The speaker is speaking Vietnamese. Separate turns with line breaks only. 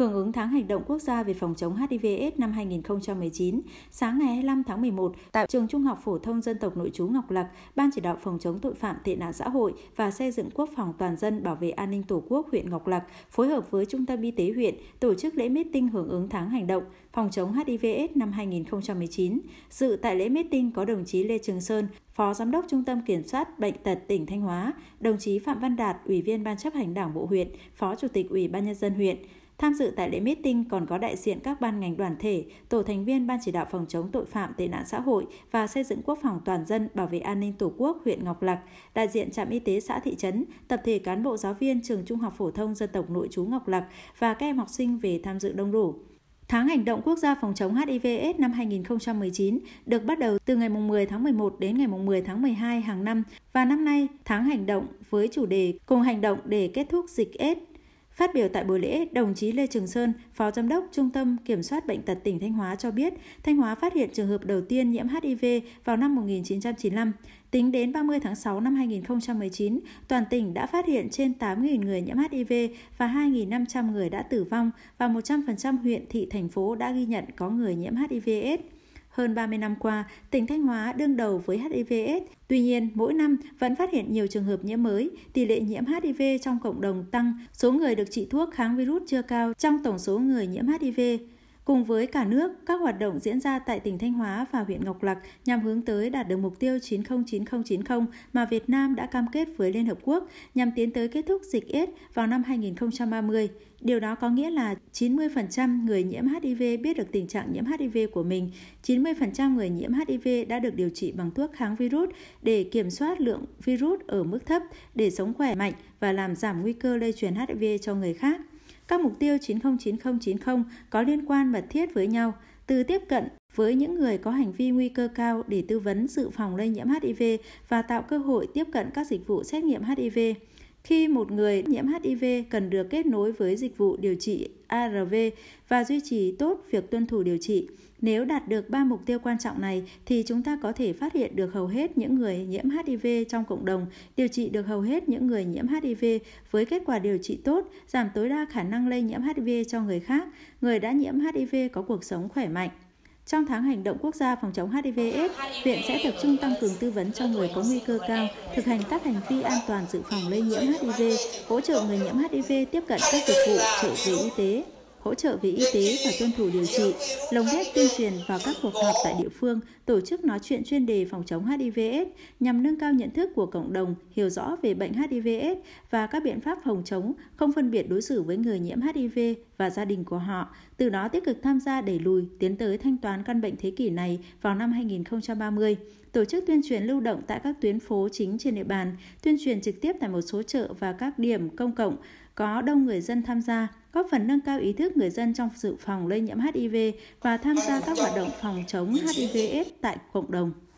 hưởng ứng tháng hành động quốc gia về phòng chống HIV/AIDS năm 2019, sáng ngày 25 tháng 11, tại trường Trung học phổ thông dân tộc nội trú Ngọc Lặc, Ban chỉ đạo phòng chống tội phạm tệ nạn xã hội và xây dựng quốc phòng toàn dân bảo vệ an ninh Tổ quốc huyện Ngọc Lặc phối hợp với Trung tâm Y tế huyện tổ chức lễ meeting hưởng ứng tháng hành động phòng chống HIV/AIDS năm 2019. Dự tại lễ meeting có đồng chí Lê Trường Sơn, Phó Giám đốc Trung tâm Kiểm soát Bệnh tật tỉnh Thanh Hóa, đồng chí Phạm Văn Đạt, Ủy viên Ban chấp hành Đảng Bộ huyện, Phó Chủ tịch Ủy ban Nhân dân huyện, Tham dự tại lễ meeting còn có đại diện các ban ngành đoàn thể, tổ thành viên Ban chỉ đạo phòng chống tội phạm tệ nạn xã hội và xây dựng quốc phòng toàn dân bảo vệ an ninh Tổ quốc huyện Ngọc Lặc, đại diện trạm y tế xã thị trấn, tập thể cán bộ giáo viên trường Trung học phổ thông dân tộc nội trú Ngọc Lặc và các em học sinh về tham dự đông đủ. Tháng hành động quốc gia phòng chống HIVS năm 2019 được bắt đầu từ ngày 10 tháng 11 đến ngày 10 tháng 12 hàng năm và năm nay tháng hành động với chủ đề Cùng hành động để kết thúc dịch AIDS Phát biểu tại buổi lễ, đồng chí Lê Trường Sơn, Phó Giám đốc Trung tâm Kiểm soát Bệnh tật tỉnh Thanh Hóa cho biết, Thanh Hóa phát hiện trường hợp đầu tiên nhiễm HIV vào năm 1995. Tính đến 30 tháng 6 năm 2019, toàn tỉnh đã phát hiện trên 8.000 người nhiễm HIV và 2.500 người đã tử vong và 100% huyện, thị, thành phố đã ghi nhận có người nhiễm HIV-AIDS. Hơn 30 năm qua, tỉnh Thanh Hóa đương đầu với HIVS. Tuy nhiên, mỗi năm vẫn phát hiện nhiều trường hợp nhiễm mới, tỷ lệ nhiễm HIV trong cộng đồng tăng, số người được trị thuốc kháng virus chưa cao trong tổng số người nhiễm HIV. Cùng với cả nước, các hoạt động diễn ra tại tỉnh Thanh Hóa và huyện Ngọc Lặc nhằm hướng tới đạt được mục tiêu 909090 mà Việt Nam đã cam kết với Liên Hợp Quốc nhằm tiến tới kết thúc dịch AIDS vào năm 2030. Điều đó có nghĩa là 90% người nhiễm HIV biết được tình trạng nhiễm HIV của mình, 90% người nhiễm HIV đã được điều trị bằng thuốc kháng virus để kiểm soát lượng virus ở mức thấp để sống khỏe mạnh và làm giảm nguy cơ lây truyền HIV cho người khác. Các mục tiêu 909090 có liên quan mật thiết với nhau, từ tiếp cận với những người có hành vi nguy cơ cao để tư vấn dự phòng lây nhiễm HIV và tạo cơ hội tiếp cận các dịch vụ xét nghiệm HIV khi một người nhiễm HIV cần được kết nối với dịch vụ điều trị ARV và duy trì tốt việc tuân thủ điều trị. Nếu đạt được ba mục tiêu quan trọng này thì chúng ta có thể phát hiện được hầu hết những người nhiễm HIV trong cộng đồng, điều trị được hầu hết những người nhiễm HIV với kết quả điều trị tốt, giảm tối đa khả năng lây nhiễm HIV cho người khác, người đã nhiễm HIV có cuộc sống khỏe mạnh. Trong tháng hành động quốc gia phòng chống HIV/AIDS, viện sẽ tập trung tăng cường tư vấn cho người có nguy cơ cao, thực hành các hành vi an toàn dự phòng lây nhiễm HIV, hỗ trợ người nhiễm HIV tiếp cận các dịch vụ trợ về y tế, hỗ trợ về y tế và tuân thủ điều trị, lồng ghép tuyên truyền vào các cuộc họp tại địa phương, tổ chức nói chuyện chuyên đề phòng chống HIVS nhằm nâng cao nhận thức của cộng đồng, hiểu rõ về bệnh HIVS và các biện pháp phòng chống, không phân biệt đối xử với người nhiễm HIV và gia đình của họ, từ đó tích cực tham gia đẩy lùi, tiến tới thanh toán căn bệnh thế kỷ này vào năm 2030 tổ chức tuyên truyền lưu động tại các tuyến phố chính trên địa bàn, tuyên truyền trực tiếp tại một số chợ và các điểm công cộng, có đông người dân tham gia, góp phần nâng cao ý thức người dân trong dự phòng lây nhiễm HIV và tham gia các hoạt động phòng chống HIV/AIDS tại cộng đồng.